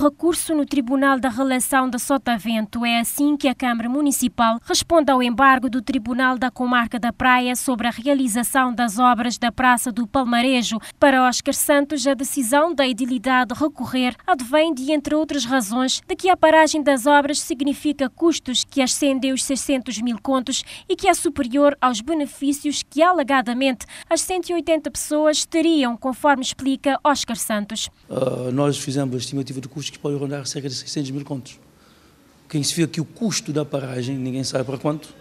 recurso no Tribunal da Relação da Sotavento. É assim que a Câmara Municipal responde ao embargo do Tribunal da Comarca da Praia sobre a realização das obras da Praça do Palmarejo. Para Oscar Santos, a decisão da edilidade recorrer advém de, entre outras razões, de que a paragem das obras significa custos que ascendem os 600 mil contos e que é superior aos benefícios que, alegadamente, as 180 pessoas teriam, conforme explica Oscar Santos. Uh, nós fizemos a estimativa de custos que pode rondar cerca de 600 mil contos. Quem se vê que o custo da paragem, ninguém sabe para quanto,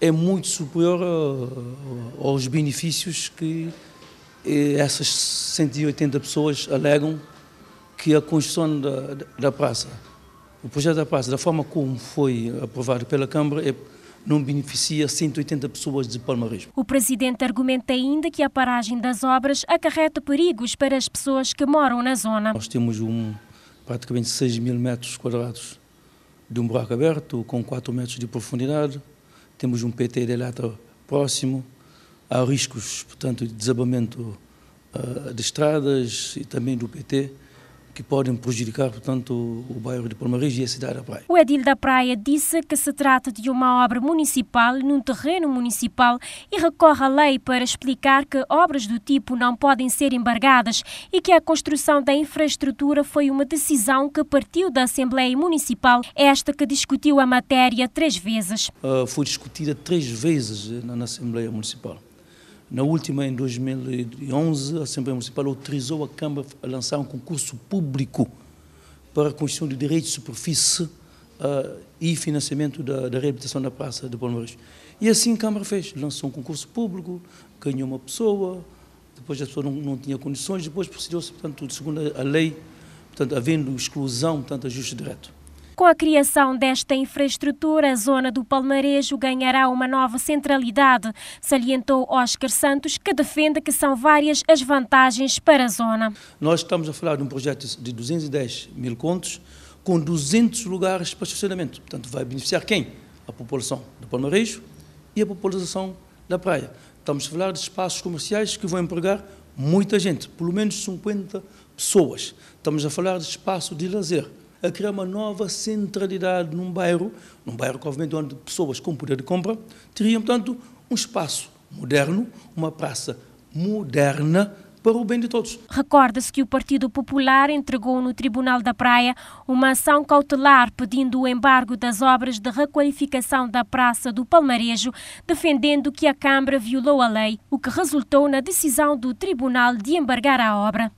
é muito superior eh, eh, aos benefícios que eh, essas 180 pessoas alegam que a construção da, da praça, o projeto da praça, da forma como foi aprovado pela Câmara, é não beneficia 180 pessoas de Palmarismo. O presidente argumenta ainda que a paragem das obras acarreta perigos para as pessoas que moram na zona. Nós temos um, praticamente 6 mil metros quadrados de um buraco aberto, com 4 metros de profundidade. Temos um PT de eletro próximo. Há riscos, portanto, de desabamento uh, de estradas e também do PT que podem prejudicar, portanto, o bairro de Palmares e a cidade da Praia. O Edil da Praia disse que se trata de uma obra municipal num terreno municipal e recorre à lei para explicar que obras do tipo não podem ser embargadas e que a construção da infraestrutura foi uma decisão que partiu da Assembleia Municipal, esta que discutiu a matéria três vezes. Uh, foi discutida três vezes na Assembleia Municipal. Na última, em 2011, a Assembleia Municipal autorizou a Câmara a lançar um concurso público para a construção de direitos de superfície uh, e financiamento da, da reabilitação da Praça de Palmeiras. E assim a Câmara fez, lançou um concurso público, ganhou uma pessoa, depois a pessoa não, não tinha condições, depois procedeu-se, portanto, segundo a lei, portanto, havendo exclusão, portanto, ajuste direto. Com a criação desta infraestrutura, a zona do Palmarejo ganhará uma nova centralidade, salientou Oscar Santos, que defende que são várias as vantagens para a zona. Nós estamos a falar de um projeto de 210 mil contos, com 200 lugares para estacionamento. Portanto, vai beneficiar quem? A população do Palmarejo e a população da praia. Estamos a falar de espaços comerciais que vão empregar muita gente, pelo menos 50 pessoas. Estamos a falar de espaço de lazer a criar uma nova centralidade num bairro, num bairro que, obviamente, é onde pessoas com poder de compra teriam, portanto, um espaço moderno, uma praça moderna para o bem de todos. Recorda-se que o Partido Popular entregou no Tribunal da Praia uma ação cautelar pedindo o embargo das obras de requalificação da Praça do Palmarejo, defendendo que a Câmara violou a lei, o que resultou na decisão do Tribunal de embargar a obra.